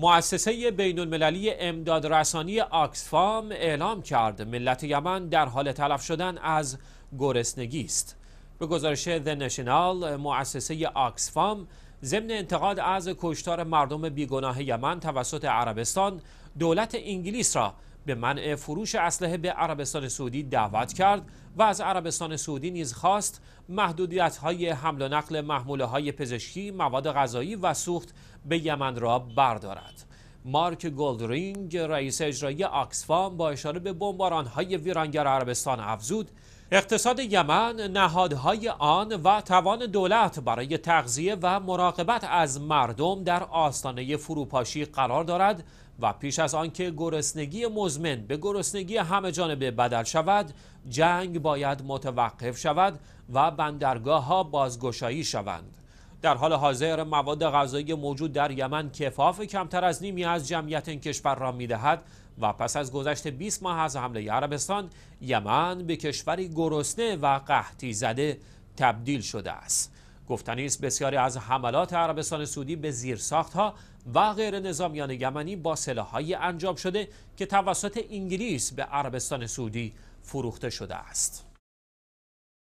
مؤسسه بین المللی امداد رسانی آکسفام اعلام کرد ملت یمن در حال تلف شدن از گرسنگی است. به گزارش The National، مؤسسه آکسفام ضمن انتقاد از کشتار مردم بیگناه یمن توسط عربستان دولت انگلیس را به منع فروش اسلحه به عربستان سعودی دعوت کرد و از عربستان سعودی نیز خواست محدودیت های حمل و نقل محموله های پزشکی، مواد غذایی و سوخت به یمن را بردارد. مارک گولدرینگ رئیس اجرایی آکسفام با اشاره به های ویرانگر عربستان افزود اقتصاد یمن، نهادهای آن و توان دولت برای تغذیه و مراقبت از مردم در آستانه فروپاشی قرار دارد و پیش از آنکه گرسنگی مزمن به گرسنگی همه جانبه بدل شود، جنگ باید متوقف شود و بندرگاه ها بازگشایی شوند. در حال حاضر مواد غذایی موجود در یمن کفاف کمتر از نیمی از جمعیت این کشور را میدهد و پس از گذشت 20 ماه از حمله عربستان یمن به کشوری گرسنه و قحطی زده تبدیل شده است گفتنی است بسیاری از حملات عربستان سعودی به زیرساخت ها و غیر نظامیان یمنی با سلاحهایی انجام شده که توسط انگلیس به عربستان سعودی فروخته شده است